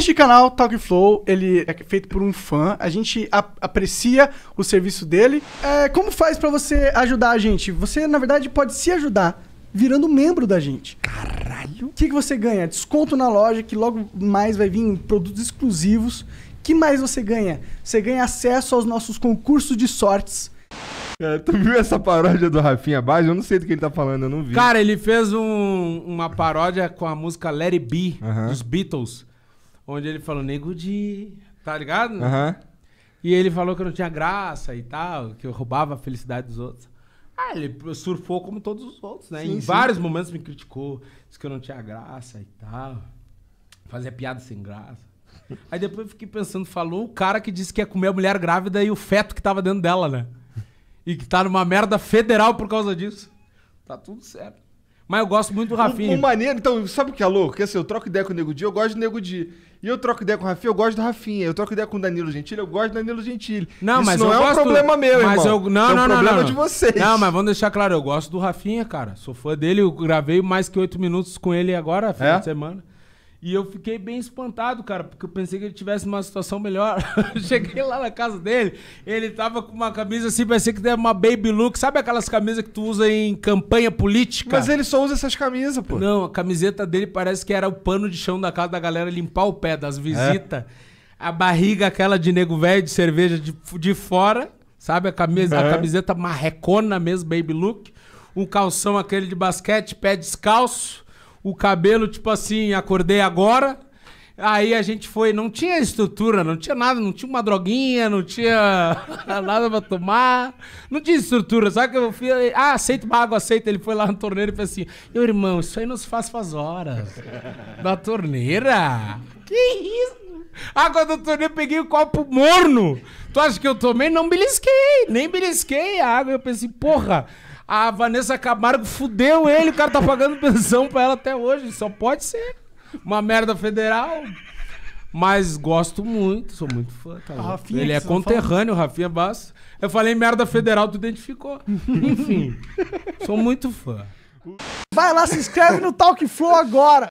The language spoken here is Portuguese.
Este canal, Talk Flow, ele é feito por um fã. A gente ap aprecia o serviço dele. É, como faz para você ajudar a gente? Você, na verdade, pode se ajudar virando membro da gente. Caralho! O que, que você ganha? Desconto na loja, que logo mais vai vir produtos exclusivos. que mais você ganha? Você ganha acesso aos nossos concursos de sortes. É, tu viu essa paródia do Rafinha base? Eu não sei do que ele tá falando, eu não vi. Cara, ele fez um, uma paródia com a música Let It Be, dos Beatles onde ele falou, nego de. Tá ligado? E ele falou que eu não tinha graça e tal, que eu roubava a felicidade dos outros. Ah, ele surfou como todos os outros, né? Sim, em sim. vários momentos me criticou, disse que eu não tinha graça e tal. Fazia piada sem graça. Aí depois eu fiquei pensando, falou o cara que disse que ia comer a mulher grávida e o feto que tava dentro dela, né? E que tá numa merda federal por causa disso. Tá tudo certo. Mas eu gosto muito do Rafinha. O, o maneiro, então, sabe o que é louco? Que assim, eu troco ideia com o Nego Di, eu gosto do Nego Di. E eu troco ideia com o Rafinha, eu gosto do Rafinha. Eu troco ideia com o Danilo Gentili, eu gosto do Danilo Gentili. Não, Isso mas não é gosto... um problema meu, mas irmão. Eu... Não, não, é um não, problema não, não. de vocês. Não, mas vamos deixar claro, eu gosto do Rafinha, cara. Sou fã dele, eu gravei mais que oito minutos com ele agora, é? final é? de semana. E eu fiquei bem espantado, cara, porque eu pensei que ele tivesse uma situação melhor. Cheguei lá na casa dele, ele tava com uma camisa assim, parecia que deve uma baby look. Sabe aquelas camisas que tu usa em campanha política? Mas ele só usa essas camisas, pô. Não, a camiseta dele parece que era o pano de chão da casa da galera limpar o pé das visitas. É. A barriga aquela de nego velho de cerveja de, de fora, sabe? A, camisa, a é. camiseta marrecona mesmo, baby look. Um calção aquele de basquete, pé descalço o cabelo, tipo assim, acordei agora. Aí a gente foi, não tinha estrutura, não tinha nada, não tinha uma droguinha, não tinha nada pra tomar, não tinha estrutura. Sabe que eu fui, ah, aceita uma água, aceita. Ele foi lá na torneira e falou assim: meu irmão, isso aí não se faz faz horas. na torneira? Que isso? Água da torneira, peguei o um copo morno. Tu acha que eu tomei? Não belisquei, nem belisquei a água. Eu pensei, porra. A Vanessa Camargo fudeu ele, o cara tá pagando pensão pra ela até hoje. Só pode ser. Uma merda federal. Mas gosto muito, sou muito fã. Tá Rafinha, ele é tá conterrâneo, Rafinha Bastos. Eu falei merda federal, tu identificou. Enfim, sou muito fã. Vai lá, se inscreve no Talk Flow agora!